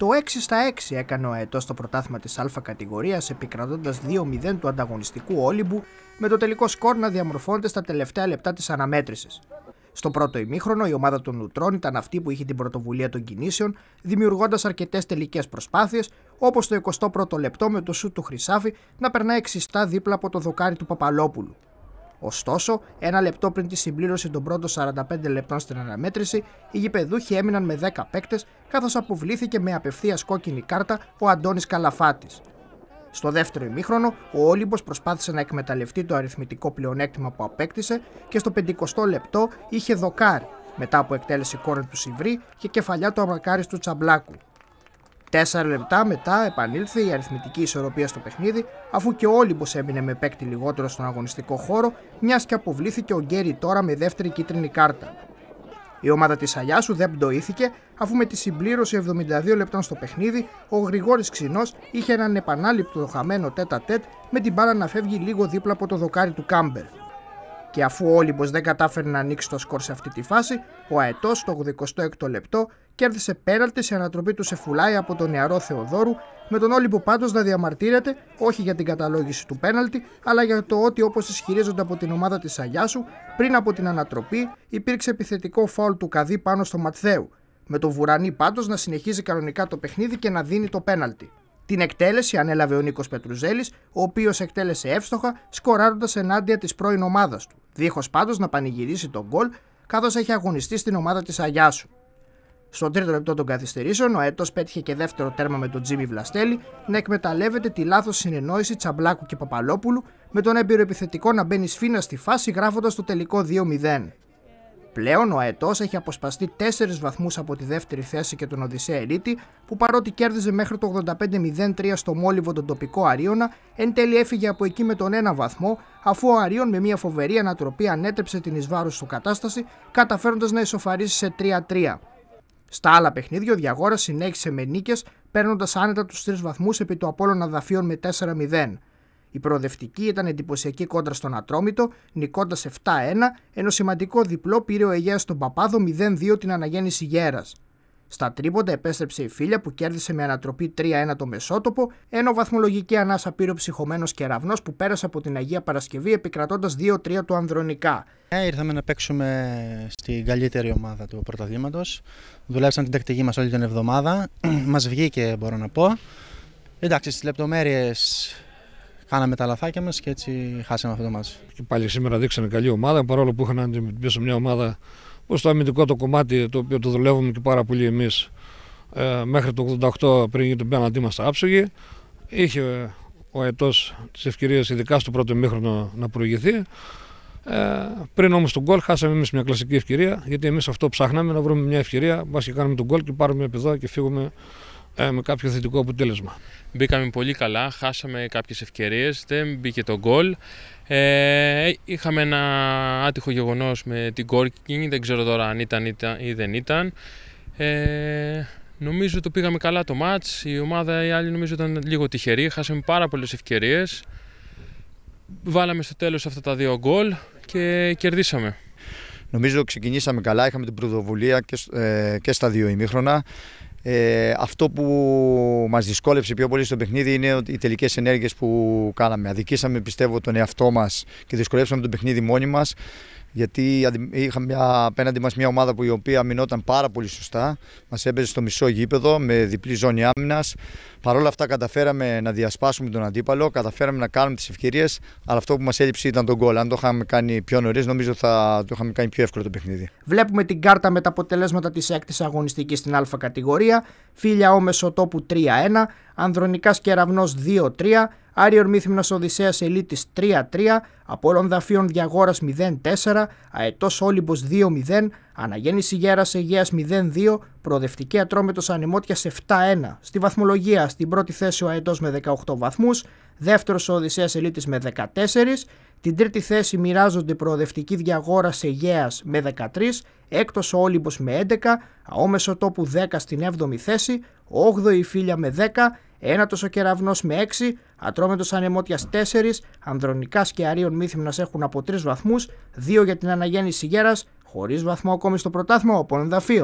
Το 6 στα 6 έκανε ο Αετός στο πρωτάθλημα της Α κατηγορίας επικρατώντας 2-0 του ανταγωνιστικού Όλυμπου, με το τελικό σκορ να διαμορφώνεται στα τελευταία λεπτά της αναμέτρησης. Στο πρώτο ημίχρονο, η ομάδα των Νουτρών ήταν αυτή που είχε την πρωτοβουλία των κινήσεων, δημιουργώντας αρκετές τελικές προσπάθειες όπως το 21ο λεπτό με το σουτ του Χρυσάφη να περνάει εξιστά δίπλα από το δοκάρι του Παπαλόπουλου. Ωστόσο, ένα λεπτό πριν τη συμπλήρωση των πρώτων 45 λεπτών στην αναμέτρηση, οι γηπεδούχοι έμειναν με 10 παίκτες, καθώς αποβλήθηκε με απευθείας κόκκινη κάρτα ο Αντώνης Καλαφάτης. Στο δεύτερο ημίχρονο, ο Όλυμπος προσπάθησε να εκμεταλλευτεί το αριθμητικό πλεονέκτημα που απέκτησε και στο 50 λεπτό είχε δοκάρει, μετά από εκτέλεση κόρων του Σιβρή και κεφαλιά του του Τσαμπλάκου. Τέσσερα λεπτά μετά επανήλθε η αριθμητική ισορροπία στο παιχνίδι, αφού και ο Όλυμπος έμεινε με παίκτη λιγότερο στον αγωνιστικό χώρο, μιας και αποβλήθηκε ο Γκέρι τώρα με δεύτερη κίτρινη κάρτα. Η ομάδα της Αγιάσου δεν πτωήθηκε, αφού με τη συμπλήρωση 72 λεπτών στο παιχνίδι, ο Γρηγόρης Ξινός είχε έναν επανάληπτο χαμένο τέτα τέτ με την μπάλα να φεύγει λίγο δίπλα από το δοκάρι του Κάμπερ. Και αφού ο Όλυμπος δεν κατάφερε να ανοίξει το σκορ σε αυτή τη φάση, ο Αετός στο 86 λεπτό κέρδισε πέναλτι σε ανατροπή του Σεφουλάη από τον νεαρό Θεοδόρου, με τον Όλυμπο πάντως να διαμαρτύρεται όχι για την καταλόγηση του πέναλτι, αλλά για το ότι όπως ισχυρίζονται από την ομάδα της Αγιάσου, πριν από την ανατροπή υπήρξε επιθετικό φάουλ του Καδί πάνω στο Ματθαίου, με τον Βουρανί πάντως να συνεχίζει κανονικά το παιχνίδι και να δίνει το πέναλτι. Την εκτέλεση ανέλαβε ο Νίκος Πετρουζέλης, ο οποίος εκτέλεσε εύστοχα, σκοράροντας ενάντια της πρώην ομάδας του, δίχως πάντως να πανηγυρίσει τον γκολ, καθώς έχει αγωνιστεί στην ομάδα της Αγιάσου. Στο τρίτο λεπτό των καθυστερήσεων, ο Αετός πέτυχε και δεύτερο τέρμα με τον Τζίμι Βλαστέλη να εκμεταλλεύεται τη λάθος συνεννόηση Τσαμπλάκου και Παπαλόπουλου με τον έμπειρο επιθετικό να μπαίνει σφίνα στη φάση γράφοντας το τελικό 2-0. Πλέον ο Αετό έχει αποσπαστεί 4 βαθμούς από τη δεύτερη θέση και τον Οδυσσέα Ερίτη, που παρότι κέρδιζε μέχρι το 85-03 στο μόλιβο τον τοπικό Αρίωνα, εν τέλει έφυγε από εκεί με τον ένα βαθμό, αφού ο Αρίων με μια φοβερή ανατροπή ανέτρεψε την εις του κατάσταση, καταφέροντας να ισοφαρίσει σε 3-3. Στα άλλα παιχνίδια, ο Διαγόρας συνέχισε με νίκες, παίρνοντας άνετα τους 3 βαθμούς επί του Απόλων Αδαφίων με 4-0. Η προοδευτική ήταν εντυπωσιακή κόντρα στον Ατρόμητο, νικώντας 7-1, ενώ σημαντικό διπλό πήρε ο Αιγαίας στον Παπάδο 0-2 την αναγέννηση Γέρας. Στα τρίποντα επέστρεψε η φίλια που κέρδισε με ανατροπή 3-1 το μεσότοπο, ενώ βαθμολογική ανάσα πήρε ο ψυχωμένος κεραυνός που πέρασε από την Αγία Παρασκευή επικρατώντας 2-3 του Ανδρονικά. Ε, ήρθαμε να παίξουμε στην καλύτερη ομάδα του πρωταθλήματος. Δουλέψαμε την τακτική μας όλη την εβδομάδα. μας βγήκε, μπορώ να πω. Εντάξει, στις λεπτομέρειες κάναμε τα λαθάκια μας και έτσι χάσαμε αυτό το μα. Και πάλι σήμερα δείξαμε καλή ομάδα, παρόλο που είχαν να αντιμετωπίσουν μια ομάδα που το αμυντικό το κομμάτι το οποίο το δουλεύουμε και πάρα πολύ εμείς ε, μέχρι το 88 πριν γίνει το πέναντι τα άψογοι. Είχε ο ετός τη ευκαιρία ειδικά στο πρώτο μήχρονο, να προηγηθεί. Ε, πριν όμως τον γκολ, χάσαμε εμείς μια κλασική ευκαιρία, γιατί εμείς αυτό ψάχναμε να βρούμε μια ευκαιρία. Μπας και κάνουμε τον γκολ και πάρουμε επιδό και φύγουμε ε, με κάποιο θετικό αποτέλεσμα. Μπήκαμε πολύ καλά, χάσαμε κάποιες ευκαιρίες, δεν μπήκε τον γκολ. Ε, είχαμε ένα άτυχο γεγονός με την Κόρκινγκ, δεν ξέρω τώρα αν ήταν, ήταν ή δεν ήταν. Ε, νομίζω το πήγαμε καλά το μάτς, η δεν ηταν ε νομιζω το πηγαμε καλα το match. η άλλη νομίζω ήταν λίγο τυχερή, χάσαμε πάρα πολλές ευκαιρίες βάλαμε στο τέλος αυτά τα δύο γκολ και κερδίσαμε. Νομίζω ξεκινήσαμε καλά, είχαμε την πρωτοβουλία και, ε, και στα δύο ημίχρονα. Ε, αυτό που μας δυσκόλεψε πιο πολύ στο παιχνίδι είναι ότι οι τελικές ενέργειες που κάναμε. Αδικήσαμε, πιστεύω, τον εαυτό μας και δυσκολέψαμε το παιχνίδι μόνοι μας. Γιατί είχαμε μια, απέναντι μας μια ομάδα που η οποία μηνόταν πάρα πολύ σωστά. Μας έπαιζε στο μισό γήπεδο με διπλή ζώνη άμυνας. Παρ' όλα αυτά, καταφέραμε να διασπάσουμε τον αντίπαλο, καταφέραμε να κάνουμε τις ευκαιρίες. Αλλά αυτό που μας έλειψε ήταν τον γκολ. Αν το είχαμε κάνει πιο νωρίς, νομίζω θα το είχαμε κάνει πιο εύκολο το παιχνίδι. Βλέπουμε την κάρτα με τα αποτελέσματα της έκτης αγωνιστικής στην Α κατηγορία. Φίλια Όμεσο Τόπου 3-1, Ανδρονικάς Κεραυνός 2-3, Άριορ μυθυμνας Μύθυμνας Οδυσσέας Ελίτης 3 Απόλων Δαφίων Διαγόρας 0-4, Αετός Όλυμπος 2-0, Αναγέννηση Γέρας Αιγαίας 0-2, Προοδευτική Ατρόμητος Ανημότιας 7-1. Στη βαθμολογία στην πρώτη θέση ο Αετός με 18 βαθμούς, δεύτερος ο Οδυσσέας Ελίτης με 14, την τρίτη θέση μοιράζονται προοδευτική διαγόρα σε Αιγαίας με 13, έκτος ο Όλυμπος με 11, αόμεσο τόπου 10 στην 7η θέση, 8η η θεση 8 η φιλια με 10, ένατος ο Κεραυνός με 6, Ατρόμητος Ανεμότιας 4, Ανδρονικάς και Αρίων Μύθυμνας έχουν από 3 βαθμούς, 2 για την αναγέννηση Γέρας, χωρίς βαθμό ακόμη στο πρωτάθλημα ο Πονδαφίων.